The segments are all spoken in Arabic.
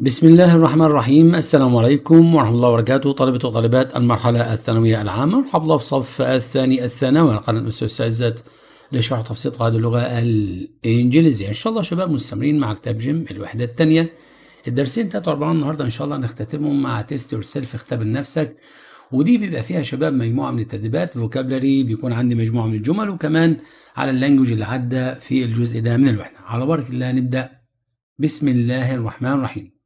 بسم الله الرحمن الرحيم السلام عليكم ورحمة الله وبركاته طلبة وطالبات المرحلة الثانوية العامة مرحبا الصف الثاني الثانوي على القناة المستعزات لشرح تبسيط قواعد اللغة الإنجليزية إن شاء الله شباب مستمرين مع كتاب جيم الوحدة الثانية الدرسين تلاتة وأربعة النهاردة إن شاء الله نختتمهم مع تيست يور سيلف اختبر نفسك ودي بيبقى فيها شباب مجموعة من التدريبات فوكابلري بيكون عندي مجموعة من الجمل وكمان على اللانجوج اللي عدى في الجزء ده من الوحدة على بركة الله نبدأ بسم الله الرحمن الرحيم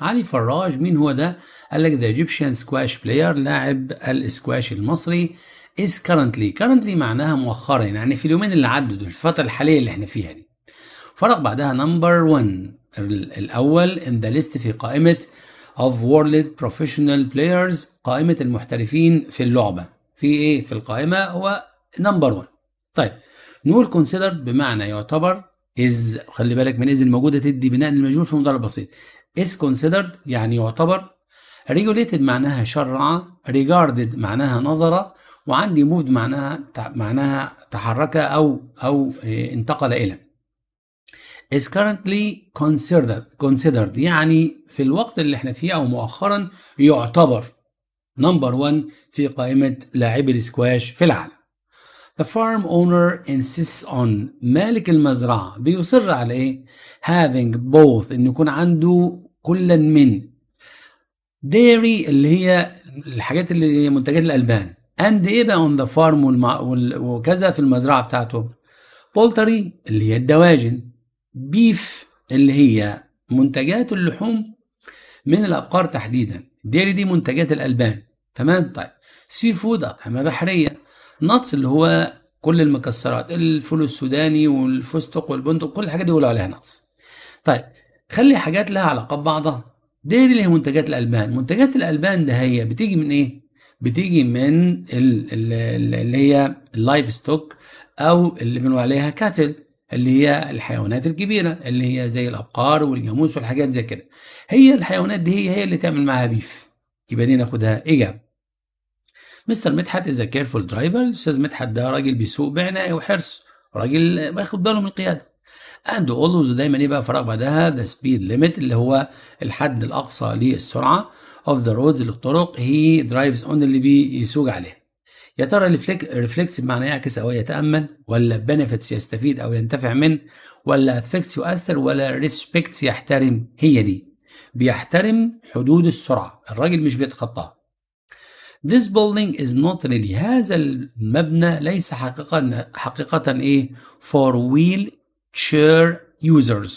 علي فراج مين هو ده؟ قال لك ذا ايجيبشن سكواش بلاير لاعب الاسكواش المصري is currently currently معناها مؤخرا يعني في اليومين اللي عدوا دول في الفترة الحالية اللي احنا فيها دي فرق بعدها نمبر 1 الأول ان ذا ليست في قائمة of world professional players قائمة المحترفين في اللعبة في ايه في القائمة هو نمبر 1 طيب نقول considered بمعنى يعتبر is خلي بالك من is الموجودة تدي بناء المجهول في مضارع بسيط is considered يعني يعتبر regulated معناها شرع regarded معناها نظر وعندي moved معناها معناها تحرك أو أو إيه، انتقل إلى is currently considered considered يعني في الوقت اللي احنا فيه أو مؤخرا يعتبر نمبر 1 في قائمة لاعبي الاسكواش في العالم The farm owner insists on مالك المزرعة بيصر على إيه؟ having both إنه يكون عنده كلا من dairy اللي هي الحاجات اللي هي منتجات الألبان and إيه بقى on the farm والمع... وال... وكذا في المزرعة بتاعته poultry اللي هي الدواجن beef اللي هي منتجات اللحوم من الأبقار تحديدا dairy دي منتجات الألبان تمام طيب سي فود أطعمة بحرية نطس اللي هو كل المكسرات الفول السوداني والفستق والبندق كل الحاجات دي بيقولوا عليها نطس طيب خلي حاجات لها علاقه ببعضها دي اللي هي منتجات الالبان منتجات الالبان ده هي بتيجي من ايه بتيجي من اللي هي اللايف ستوك او اللي بنقول عليها كاتل اللي هي الحيوانات الكبيره اللي هي زي الابقار والجاموس والحاجات زي كده هي الحيوانات دي هي هي اللي تعمل معاها بيف يبقى دي ناخدها اجابه مستر مدحت از كيرفول درايفر استاذ مدحت ده راجل بيسوق بعنايه وحرص راجل بياخد باله من القياده اند اولوز دايما ايه بقى فراغ بعدها ذا سبيد ليميت اللي هو الحد الاقصى للسرعه اوف ذا رودز للطرق هي درايفز اون اللي بيسوق عليها يا ترى ريفلكس بمعنى يعكس او يتامل ولا بنفيتس يستفيد او ينتفع من ولا افكتس يؤثر ولا ريسبكتس يحترم هي دي بيحترم حدود السرعه الراجل مش بيتخطاها This building is not ready هذا المبنى ليس حقيقة حقيقة إيه for wheel chair users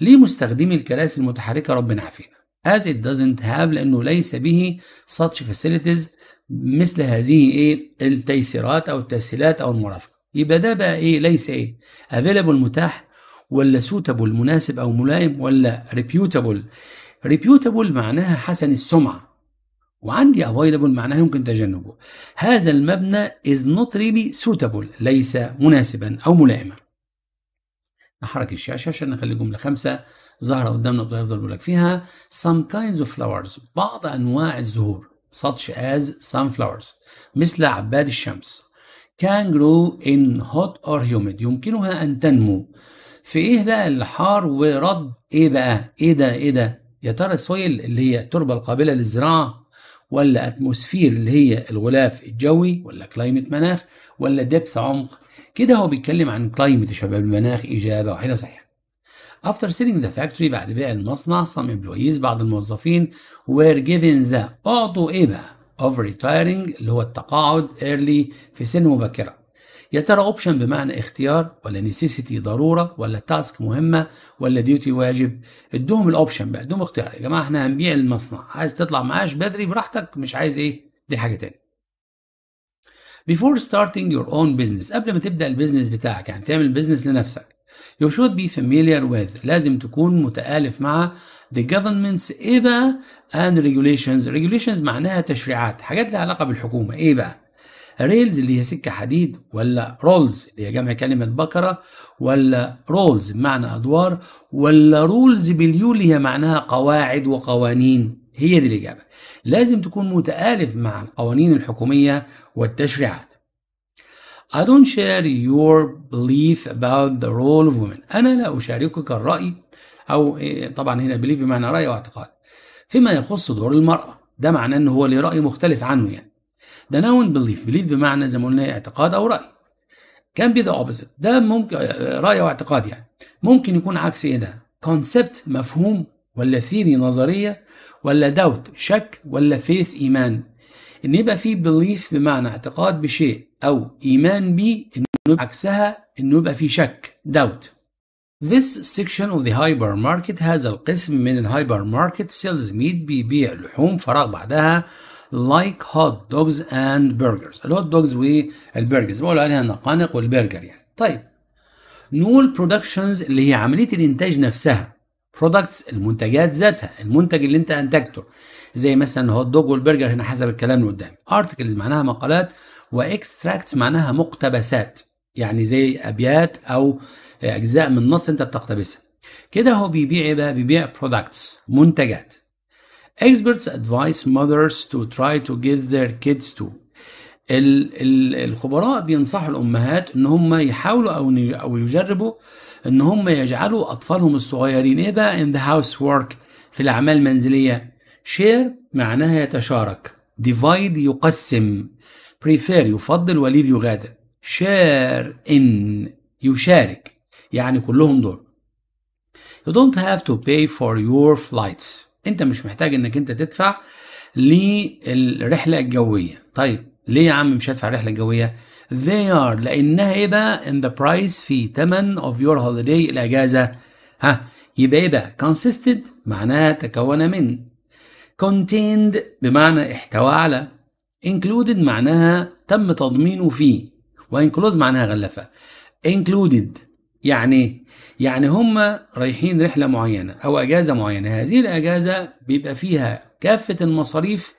لمستخدمي الكراسي المتحركة ربنا عافينا as it doesn't have لأنه ليس به such facilities مثل هذه إيه التيسيرات أو التسهيلات أو المرافقة يبقى ده بقى إيه ليس إيه available متاح ولا suitable مناسب أو ملائم ولا reputable reputable معناها حسن السمعة وعندي available معناه يمكن تجنبه هذا المبنى از نوت ريلي سوتابل ليس مناسبا أو ملائما نحرك الشاشة عشان نخلي جملة خمسة ظاهرة قدامنا يفضل بيقول لك فيها سام كايندز اوف فلاورز بعض أنواع الزهور such as sunflowers مثل عباد الشمس can grow in hot or humid يمكنها أن تنمو في إيه بقى الحار ورد إيه بقى إيه ده إيه ده يا ترى السويل اللي هي التربة القابلة للزراعة ولا اتموسفير اللي هي الغلاف الجوي ولا كلايمت مناخ ولا دبث عمق كده هو بيتكلم عن كلايمت شباب المناخ اجابه واحده صحيحه After selling the factory بعد بيع المصنع some employees بعض الموظفين were given the أعطوا إيه بقى؟ of retiring اللي هو التقاعد early في سن مبكرة يا ترى اوبشن بمعنى اختيار ولا نيسيسيتي ضروره ولا تاسك مهمه ولا ديوتي واجب ادوهم الاوبشن بقى ادوهم اختيار يا جماعه احنا هنبيع المصنع عايز تطلع معاش بدري براحتك مش عايز ايه دي حاجه تانية before starting your own business قبل ما تبدا البيزنس بتاعك يعني تعمل بيزنس لنفسك you should be familiar with لازم تكون متآلف مع the government's إذا and regulations regulations معناها تشريعات حاجات لها علاقة بالحكومة إيه بقى ريلز اللي هي سكه حديد ولا رولز اللي هي جمع كلمه بكره ولا رولز بمعنى ادوار ولا رولز باليو اللي هي معناها قواعد وقوانين هي دي الاجابه لازم تكون متالف مع القوانين الحكوميه والتشريعات I don't share your belief about the role of women. أنا لا أشاركك الرأي أو إيه، طبعا هنا belief بمعنى رأي واعتقاد فيما يخص دور المرأة ده معناه إن هو ليه رأي مختلف عنه يعني ده نون بليف بليف بمعنى زي ما قلنا اعتقاد او راي كان بي ذا اوبوزيت ده ممكن آه، راي او اعتقاد يعني ممكن يكون عكس ايه ده كونسبت مفهوم ولا ثيري نظريه ولا داوت شك ولا فيث ايمان ان يبقى في بليف بمعنى اعتقاد بشيء او ايمان بيه انه عكسها انه يبقى في شك داوت This section of the hypermarket هذا القسم من الهايبر ماركت سيلز ميت بيبيع لحوم فراغ بعدها لايك هوت دوجز اند برجرز الهوت دوجز والبرجرز بقول عليها النقانق والبرجر يعني طيب نقول برودكشنز اللي هي عمليه الانتاج نفسها برودكتس المنتجات ذاتها المنتج اللي انت انتجته زي مثلا هوت دوج والبرجر هنا حسب الكلام اللي قدامي ارتكلز معناها مقالات واكستراكت معناها مقتبسات يعني زي ابيات او اجزاء من نص انت بتقتبسها كده هو بيبيع ايه بقى بيبيع برودكتس منتجات Experts advise mothers to try to get their kids to الخبراء بينصحوا الأمهات إن هم يحاولوا أو أو يجربوا إن هم يجعلوا أطفالهم الصغيرين إيه بقى in the housework في الأعمال المنزلية share معناها يتشارك divide يقسم prefer يفضل وليف يغادر share in يشارك يعني كلهم دول you don't have to pay for your flights انت مش محتاج انك انت تدفع للرحله الجويه طيب ليه يا عم مش هدفع الرحله الجويه they are لانها ايه بقى in the price في تمن of your holiday الاجازه ها يبقى ايه بقى consisted معناها تكون من contained بمعنى احتوى على included معناها تم تضمينه فيه وانكلوز معناها غلفه included يعني يعني هم رايحين رحله معينه او اجازه معينه هذه الاجازه بيبقى فيها كافه المصاريف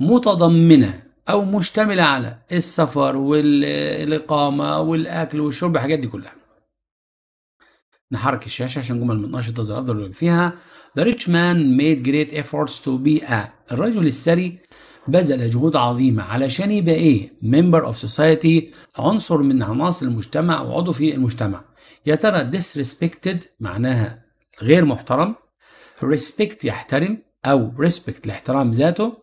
متضمنه او مشتمله على السفر والاقامه والاكل والشرب الحاجات دي كلها نحرك الشاشه عشان جمل من نشطه تظهر افضل فيها The rich man made great efforts to be a الرجل الثري بذل جهود عظيمة علشان يبقى ايه member of society عنصر من عناصر المجتمع وعضو في المجتمع يا ترى disrespected معناها غير محترم respect يحترم أو respect لاحترام ذاته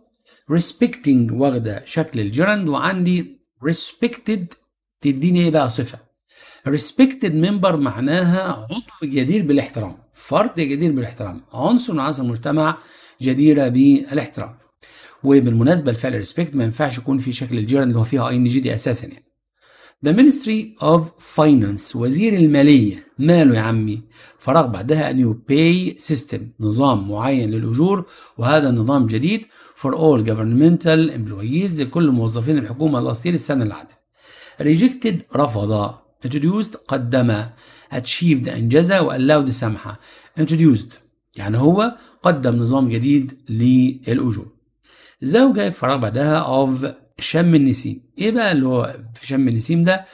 respecting واخدة شكل الجرند وعندي respected تديني إيه بقى صفة respected member معناها عضو جدير بالاحترام فرد جدير بالاحترام عنصر من عناصر المجتمع جديرة بالاحترام وبالمناسبة الفعل respect ما ينفعش يكون في شكل الجرند اللي هو فيها اي ان جي دي أساسا يعني ذا مينستري اوف فاينانس وزير الماليه ماله يا عمي فراغ بعدها new باي سيستم نظام معين للاجور وهذا نظام جديد فور اول governmental employees لكل موظفين الحكومه الاصيل السنه اللي عدت ريجكتد رفض introduced قدم achieved انجز وallowed سمحه introduced يعني هو قدم نظام جديد للاجور زوجة فراغ بعدها of شم النسيم ايه بقى اللي هو في شم النسيم ده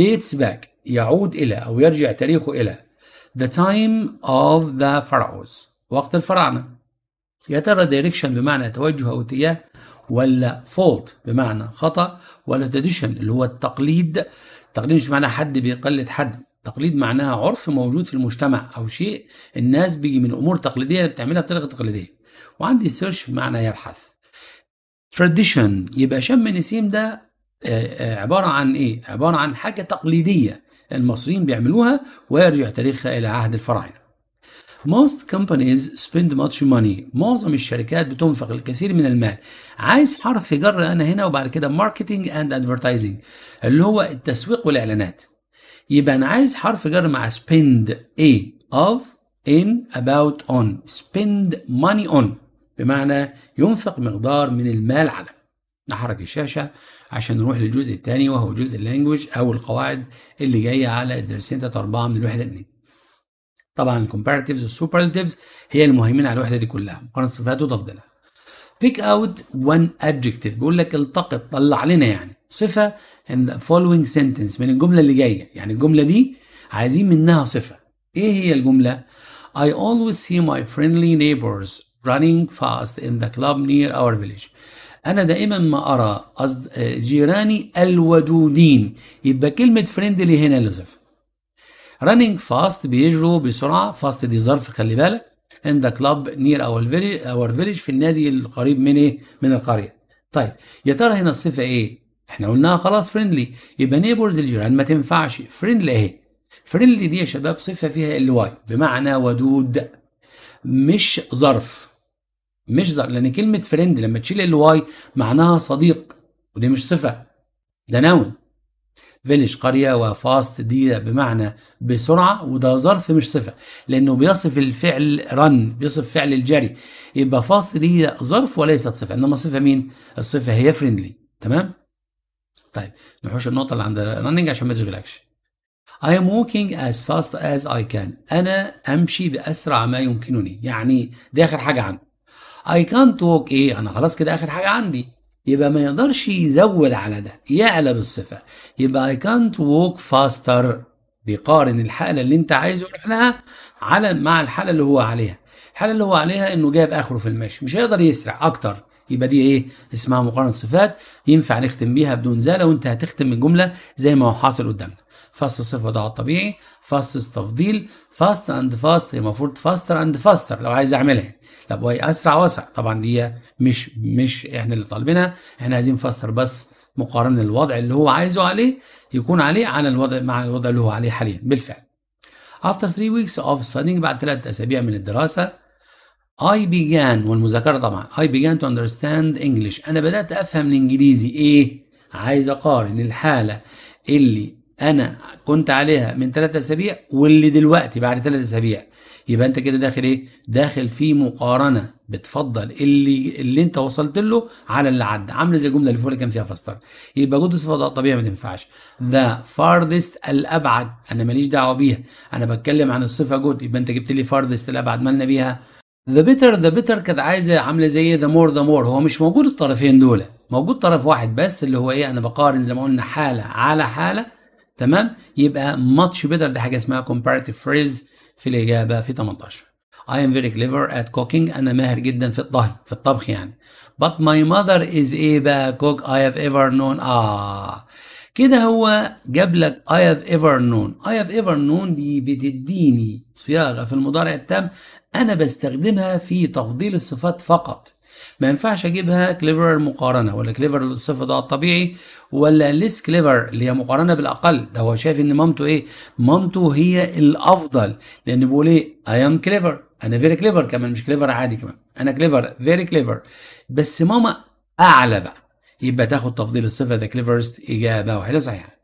dates back يعود الى او يرجع تاريخه الى the time of the pharaohs وقت الفراعنه يا ترى direction بمعنى توجه او اتجاه ولا fault بمعنى خطا ولا tradition اللي هو التقليد التقليد مش معناه حد بيقلد حد تقليد معناها عرف موجود في المجتمع او شيء الناس بيجي من امور تقليديه بتعملها بطريقه تقليديه وعندي سيرش بمعنى يبحث tradition يبقى شم نسيم ده آه، آه، عبارة عن إيه؟ عبارة عن حاجة تقليدية المصريين بيعملوها ويرجع تاريخها إلى عهد الفراعنة. Most companies spend much money. معظم الشركات بتنفق الكثير من المال. عايز حرف جر أنا هنا وبعد كده marketing and advertising اللي هو التسويق والإعلانات. يبقى أنا عايز حرف جر مع spend إيه؟ of in about on spend money on بمعنى ينفق مقدار من المال على نحرك الشاشة عشان نروح للجزء الثاني وهو جزء اللانجوج أو القواعد اللي جاية على الدرسين تلاتة أربعة من الوحدة اتنين. طبعا الكومباريتيفز والسوبرلاتيفز هي المهمين على الوحدة دي كلها مقارنة صفات وتفضيلها بيك اوت وان ادجكتيف بيقول لك التقط طلع لنا يعني صفة ان ذا فولوينج سنتنس من الجملة اللي جاية يعني الجملة دي عايزين منها صفة ايه هي الجملة I always see my friendly neighbors running fast in the club near our village انا دائما ما ارى قصد جيراني الودودين يبقى كلمه فريندلي هنا لزف running fast بيجروا بسرعه fast دي ظرف خلي بالك in the club near our village our village في النادي القريب من ايه من القريه طيب يا ترى هنا الصفه ايه احنا قلناها خلاص فريندلي يبقى نيبرز الجيران ما تنفعش فريندلي اهي فريندلي دي يا شباب صفه فيها الواي بمعنى ودود مش ظرف مش ظرف لان كلمه فريند لما تشيل الواي معناها صديق ودي مش صفه ده نون فيليج قرية وفاست دي بمعنى بسرعة وده ظرف مش صفة لأنه بيصف الفعل رن بيصف فعل الجري يبقى فاست دي ظرف وليست صفة إنما صفة مين؟ الصفة هي فريندلي تمام؟ طيب نحوش النقطة اللي عند رننج عشان ما تشغلكش I am walking as fast as I can أنا أمشي بأسرع ما يمكنني يعني دي آخر حاجة عنه I can't walk ايه انا خلاص كده اخر حاجه عندي يبقى ما يقدرش يزود على ده يعلى بالصفه يبقى I can't walk faster بيقارن الحاله اللي انت عايز يروح لها على مع الحاله اللي هو عليها الحاله اللي هو عليها انه جايب اخره في المشي مش هيقدر يسرع اكتر يبقى دي ايه اسمها مقارنه صفات ينفع نختم بيها بدون زاله لو انت هتختم الجمله زي ما هو حاصل قدامنا فاست صفه ده على الطبيعي فاست تفضيل فاست اند فاست المفروض فاستر اند فاستر لو عايز اعملها طب واي اسرع واسع طبعا دي مش مش احنا اللي طالبينها احنا عايزين فاستر بس مقارنه الوضع اللي هو عايزه عليه يكون عليه على الوضع مع الوضع اللي هو عليه حاليا بالفعل after 3 weeks of studying بعد ثلاث اسابيع من الدراسه I began والمذاكرة طبعا I began to understand English أنا بدأت أفهم الإنجليزي إيه؟ عايز أقارن الحالة اللي انا كنت عليها من ثلاثة اسابيع واللي دلوقتي بعد ثلاثة اسابيع يبقى انت كده داخل ايه داخل في مقارنه بتفضل اللي اللي انت وصلت له على اللي عدى عامله زي الجمله اللي فوق اللي كان فيها فاستر يبقى جود صفه طبيعي ما تنفعش ذا فاردست الابعد انا ماليش دعوه بيها انا بتكلم عن الصفه جود يبقى انت جبت لي فاردست الابعد مالنا بيها ذا بيتر ذا بيتر كانت عايزه عامله زي ذا مور ذا مور هو مش موجود الطرفين دول موجود طرف واحد بس اللي هو ايه انا بقارن زي ما قلنا حاله على حاله تمام يبقى ماتش بيتر دي حاجه اسمها comparative phrase في الاجابه في 18 I am very clever at cooking انا ماهر جدا في الطهي في الطبخ يعني but my mother is a bad cook I have ever known اه كده هو جاب لك I have ever known I have ever known دي بتديني صياغه في المضارع التام انا بستخدمها في تفضيل الصفات فقط ما ينفعش اجيبها كليفر مقارنه ولا كليفر الصفه ده الطبيعي ولا ليس كليفر اللي هي مقارنه بالاقل ده هو شايف ان مامته ايه مامته هي الافضل لان بيقول ايه اي ام كليفر انا فيري كليفر كمان مش كليفر عادي كمان انا كليفر فيري كليفر بس ماما اعلى بقى يبقى تاخد تفضيل الصفه ده كليفرست اجابه واحده صحيحه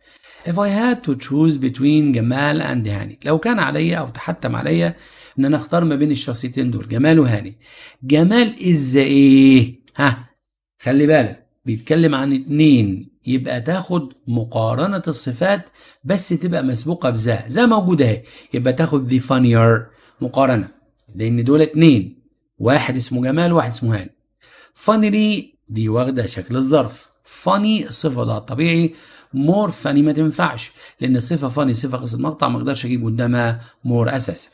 If I had to choose between جمال and هاني لو كان عليا أو تحتم عليا إن أنا أختار ما بين الشخصيتين دول جمال وهاني جمال إزاي إيه؟ ها خلي بالك بيتكلم عن اتنين يبقى تاخد مقارنة الصفات بس تبقى مسبوقة بذا ذا موجودة اهي يبقى تاخد the funnier مقارنة لأن دول اتنين واحد اسمه جمال وواحد اسمه هاني فانيلي دي واخدة شكل الظرف funny صفة ده الطبيعي مور فاني ما تنفعش لان صفه فاني صفه قصه مقطع ما اقدرش اجيب قدامها مور اساسا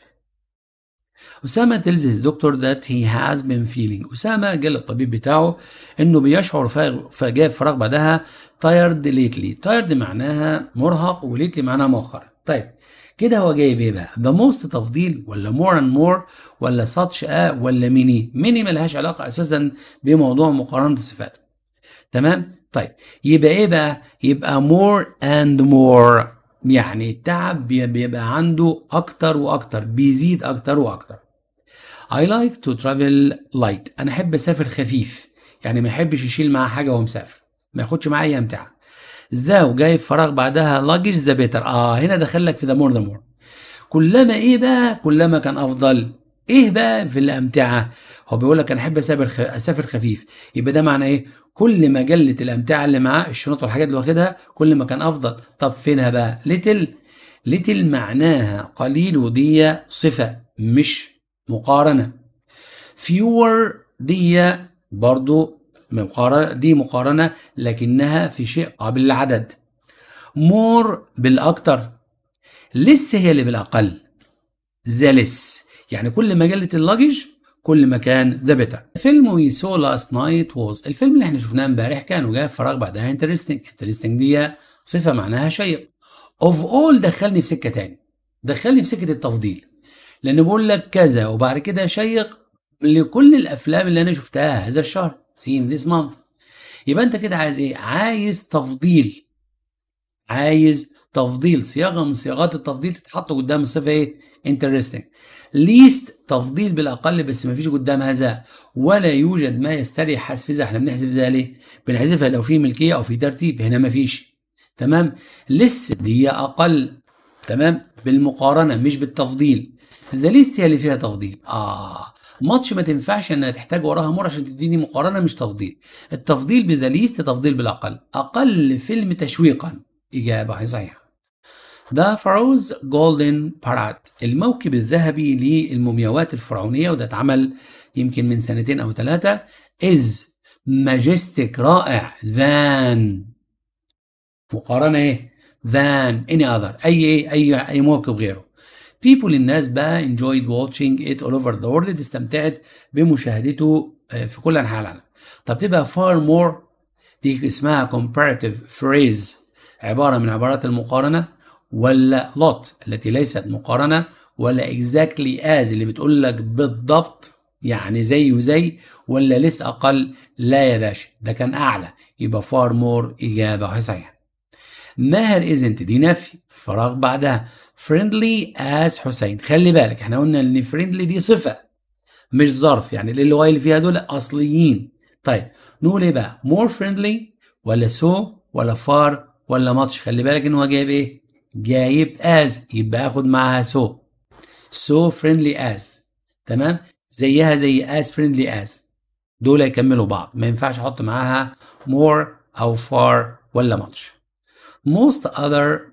أسامة tells his doctor that he has been feeling أسامة قال للطبيب بتاعه إنه بيشعر فجاء فراغ بعدها tired lately tired معناها مرهق و lately معناها مؤخرا طيب كده هو جايب ايه بقى؟ ذا موست تفضيل ولا مور اند مور ولا ساتش ا ولا ميني؟ ميني ملهاش علاقه اساسا بموضوع مقارنه الصفات. تمام؟ طيب يبقى ايه بقى يبقى مور اند مور يعني التعب بيبقى عنده اكتر واكتر بيزيد اكتر واكتر I like to travel light انا احب اسافر خفيف يعني ما يحبش يشيل معاه حاجه وهو مسافر ما ياخدش معاه اي امتعه ذا وجايب فراغ بعدها لاجج ذا بيتر اه هنا دخل لك في ذا مور ذا مور كلما ايه بقى كلما كان افضل ايه بقى في الامتعه هو بيقول لك انا احب اسافر اسافر خفيف يبقى ده معناه ايه كل ما قلت الامتعه اللي معاه الشنط والحاجات اللي واخدها كل ما كان افضل طب فينها بقى ليتل ليتل معناها قليل ودي صفه مش مقارنه فيور دي برضو مقارنة دي مقارنة لكنها في شيء قابل للعدد مور بالأكتر لس هي اللي بالأقل ذا يعني كل ما قلت اللاجج كل مكان بيتر. فيلم وي سو لاست نايت ووز الفيلم اللي احنا شفناه امبارح كان وجاه فراغ بعدها انترستنج انترستنج دي صفه معناها شيق اوف اول دخلني في سكه تاني دخلني في سكه التفضيل لان بقول لك كذا وبعد كده شيق لكل الافلام اللي انا شفتها هذا الشهر سين ذيس مانث يبقى انت كده عايز ايه عايز تفضيل عايز تفضيل صياغه من صياغات التفضيل تتحط قدام الصفه ايه انترستنج ليست تفضيل بالاقل بس ما فيش قدامها ذا ولا يوجد ما يستريح حذف ذا احنا بنحذف ذا ليه بنحذفها لو في ملكيه او في ترتيب هنا ما فيش تمام لس دي اقل تمام بالمقارنه مش بالتفضيل ذا ليست هي اللي فيها تفضيل اه ماتش ما تنفعش انها تحتاج وراها مر عشان تديني مقارنه مش تفضيل التفضيل بذا ليست تفضيل بالاقل اقل فيلم تشويقا اجابه صحيحه ذا فاروز جولدن باراد الموكب الذهبي للمومياوات الفرعونية وده اتعمل يمكن من سنتين أو ثلاثة إز ماجستيك رائع ذان مقارنة إيه؟ ذان اني اذر أي إيه؟ أي أي موكب غيره people الناس بقى enjoyed watching it all over the world استمتعت بمشاهدته آه، في كل أنحاء العالم طب تبقى far more دي اسمها comparative phrase عبارة من عبارات المقارنة ولا لوت التي ليست مقارنة ولا exactly از اللي بتقول لك بالضبط يعني زي وزي ولا ليس أقل لا يا باشا ده كان أعلى يبقى فار مور إجابة صحيحة ماهر ازنت دي نفي فراغ بعدها فريندلي از حسين خلي بالك احنا قلنا ان فريندلي دي صفة مش ظرف يعني اللي واي اللي فيها دول أصليين طيب نقول ايه بقى مور فريندلي ولا سو ولا فار ولا ماتش خلي بالك ان هو جايب ايه جايب از يبقى اخد معاها سو سو فريندلي از تمام زيها زي از فريندلي از دول يكملوا بعض ما ينفعش احط معاها more او far ولا much most other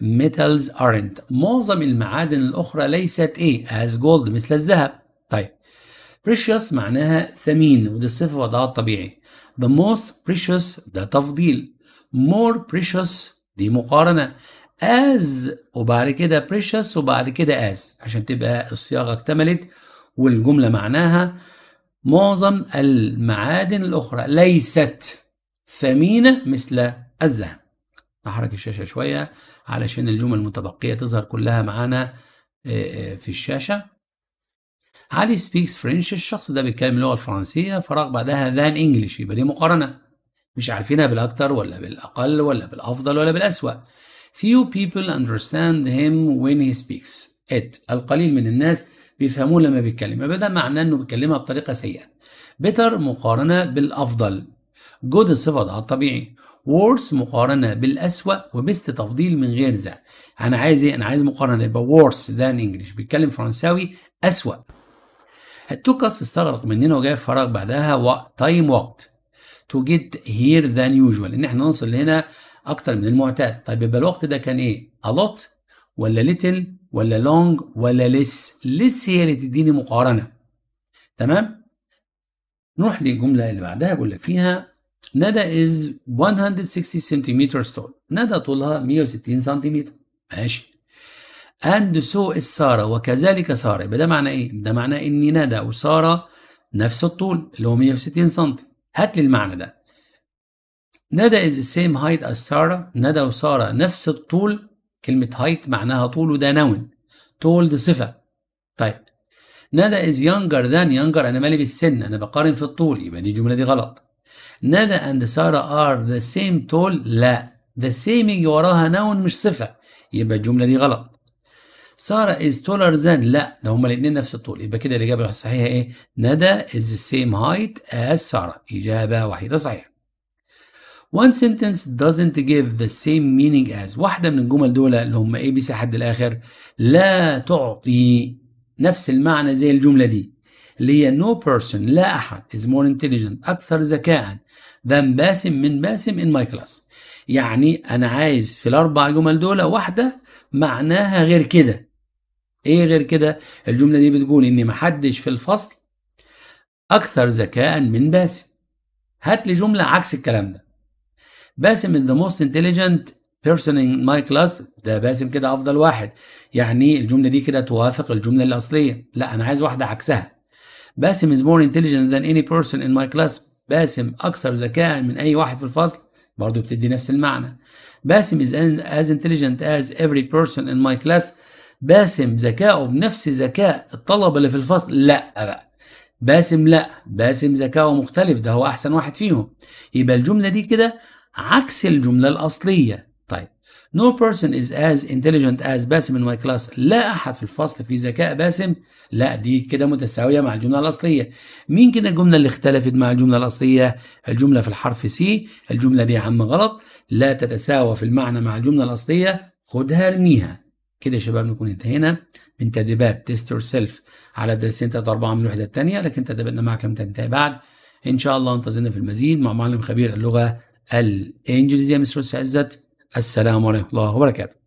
metals aren't معظم المعادن الاخرى ليست ايه as gold مثل الذهب طيب precious معناها ثمين ودي الصفه وضعها الطبيعي the most precious ده تفضيل more precious دي مقارنه as وبعد كده precious وبعد كده as عشان تبقى الصياغة اكتملت والجملة معناها معظم المعادن الأخرى ليست ثمينة مثل الذهب نحرك الشاشة شوية علشان الجمل المتبقية تظهر كلها معانا آه، آه، في الشاشة علي سبيكس فرنش الشخص ده بيتكلم اللغة الفرنسية فراغ بعدها ذان انجلش يبقى دي مقارنة مش عارفينها بالاكثر ولا بالأقل ولا بالأفضل ولا بالأسوأ Few people understand him when he speaks it القليل من الناس بيفهموه لما بيتكلم يبقى ده معناه انه بيتكلمها بطريقه سيئه better مقارنه بالافضل جود صفة ده الطبيعي worse مقارنه بالاسوأ وبست تفضيل من غير ذا. انا عايز ايه انا عايز مقارنه يبقى worse than English بيتكلم فرنساوي اسوأ التوكس استغرق مننا وجاي فراغ بعدها تايم وقت to get here than usual ان احنا نوصل هنا اكتر من المعتاد طيب يبقى الوقت ده كان ايه الوت ولا ليتل ولا لونج ولا لس لس هي اللي تديني مقارنه تمام نروح للجمله اللي بعدها بقول لك فيها ندى از 160 سنتيمتر tall ندى طولها 160 سنتيمتر ماشي اند سو از ساره وكذلك ساره يبقى ده معناه ايه ده معناه ان ندى وساره نفس الطول اللي هو 160 سم هات لي المعنى ده ندى is the same height as Sarah ندى وسارة نفس الطول كلمة height معناها طول وده نون طول دي صفة طيب ندى is younger than younger أنا مالي بالسن أنا بقارن في الطول يبقى دي الجملة دي غلط ندى and Sarah are the same tall لا the same يجي وراها نون مش صفة يبقى الجملة دي غلط سارة is taller than لا ده هما الاتنين نفس الطول يبقى كده الإجابة الصحيحة إيه؟ ندى is the same height as سارة إجابة وحيدة صحيحة one sentence doesn't give the same meaning as واحدة من الجمل دول اللي هم اي بي سي حد الاخر لا تعطي نفس المعنى زي الجملة دي اللي هي no person لا احد is more intelligent اكثر ذكاء than باسم من باسم in my class يعني انا عايز في الاربع جمل دول واحدة معناها غير كده ايه غير كده الجملة دي بتقول ان محدش في الفصل اكثر ذكاء من باسم هات لي جملة عكس الكلام ده باسم is the most intelligent person in my class ده باسم كده افضل واحد يعني الجمله دي كده توافق الجمله الاصليه لا انا عايز واحده عكسها باسم is more intelligent than any person in my class باسم اكثر ذكاء من اي واحد في الفصل برضه بتدي نفس المعنى باسم is as intelligent as every person in my class باسم ذكاؤه بنفس ذكاء الطلبه اللي في الفصل لا بقى باسم لا باسم ذكاؤه مختلف ده هو احسن واحد فيهم يبقى الجمله دي كده عكس الجملة الأصلية طيب No person is as intelligent as باسم in my class لا أحد في الفصل في ذكاء باسم لا دي كده متساوية مع الجملة الأصلية مين كده الجملة اللي اختلفت مع الجملة الأصلية الجملة في الحرف سي الجملة دي يا عم غلط لا تتساوى في المعنى مع الجملة الأصلية خدها ارميها كده يا شباب نكون انتهينا من تدريبات تيست يور سيلف على درسين تلاتة أربعة من الوحده الثانيه لكن تدريباتنا معك لم تنتهي بعد ان شاء الله انتظرنا في المزيد مع معلم خبير اللغه الإنجليزية مستر عزت السلام عليكم الله وبركاته